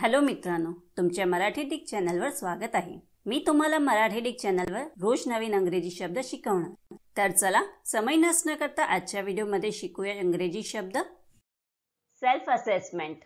Hello मित्रांनो तुमच्या Marathi Dick चॅनलवर स्वागत आहे मी तुम्हाला मराठी डिक चॅनलवर रोज नवीन अंग्रेजी शब्द शिकवणार तर चला समय नसण्या करता आजच्या व्हिडिओमध्ये शिकूया अंग्रेजी शब्द सेल्फ असेसमेंट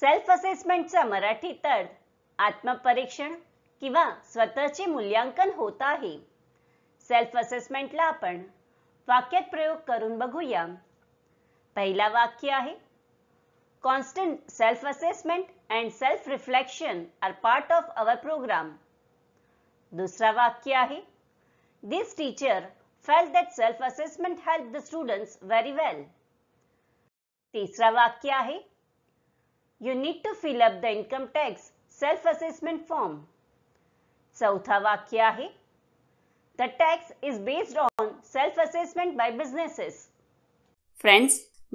सेल्फ असेसमेंटचा मराठी तर आत्मपरीक्षण किंवा स्वतःचे मूल्यांकन होत आहे सेल्फ असेसमेंटला आपण वाक्यात प्रयोग करून बघूया पहिला वाक्य आहे Constant self-assessment and self-reflection are part of our program. दूसरा वाक्य है This teacher felt that self-assessment helped the students very well. तीसरा वाक्य है You need to fill up the income tax self-assessment form. चौथा वाक्य है The tax is based on self-assessment by businesses. Friends,